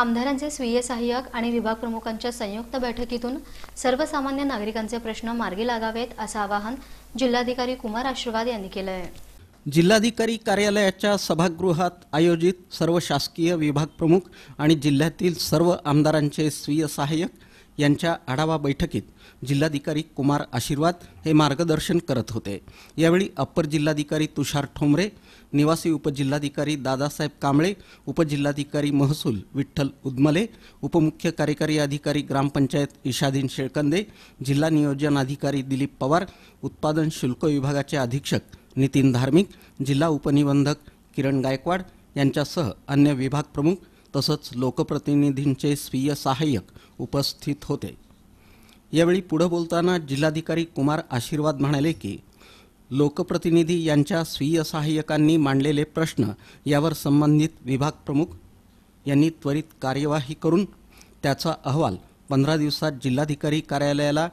आमदारांचे स्वीय सहाय्यक आणि विभाग प्रमुखांच्या संयुक्त बैठकीतून सर्वसामान्य नागरिकांचे प्रश्न मार्गी लागावेत असं आवाहन जिल्हाधिकारी कुमार आशीर्वाद यांनी केलं आहे जिल्हाधिकारी कार्यालयाच्या सभागृहात आयोजित सर्व शासकीय विभाग प्रमुख आणि जिल्ह्यातील सर्व आमदारांचे स्वीय सहाय्यक यांच्या आढावा बैठकीत जिल्हाधिकारी कुमार आशीर्वाद हे मार्गदर्शन करत होते यावेळी अप्पर जिल्हाधिकारी तुषार ठोंबरे निवासी उपजिल्हाधिकारी दादासाहेब कांबळे उपजिल्हाधिकारी महसूल विठ्ठल उदमले उपमुख्य कार्यकारी अधिकारी ग्रामपंचायत इशादीन शेळकंदे जिल्हा नियोजन अधिकारी दिलीप पवार उत्पादन शुल्क विभागाचे अधीक्षक नितीन धार्मिक जिल्हा उपनिबंधक किरण गायकवाड यांच्यासह अन्य विभाग प्रमुख तसंच लोकप्रतिनिधींचे स्वीय सहाय्यक उपस्थित होते यावेळी पुढं बोलताना जिल्हाधिकारी कुमार आशीर्वाद म्हणाले की लोकप्रतिनिधी यांच्या स्वीय सहाय्यकांनी मांडलेले प्रश्न यावर संबंधित विभाग प्रमुख यांनी त्वरित कार्यवाही करून त्याचा अहवाल पंधरा दिवसात जिल्हाधिकारी कार्यालयाला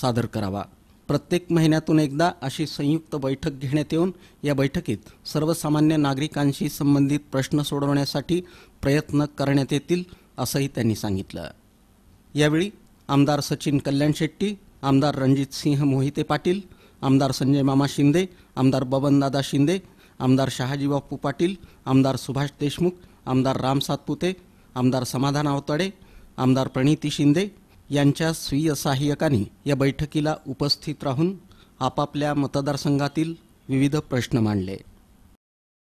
सादर करावा प्रत्येक महिन्यातून एकदा अशी संयुक्त बैठक घेण्यात येऊन या बैठकीत सर्वसामान्य नागरिकांशी संबंधित प्रश्न सोडवण्यासाठी प्रयत्न करण्यात येतील असंही त्यांनी सांगितलं यावेळी आमदार सचिन कल्याण शेट्टी आमदार रणजित सिंह मोहिते पाटील आमदार संजय मामा शिंदे आमदार बबनदादा शिंदे आमदार शहाजी बाप्पू पाटील आमदार सुभाष देशमुख आमदार राम सातपुते आमदार समाधान आवतडे आमदार प्रणिती शिंदे यांच्या स्वीय सहाय्यकांनी या बैठकीला उपस्थित राहून आपापल्या मतदारसंघातील विविध प्रश्न मांडले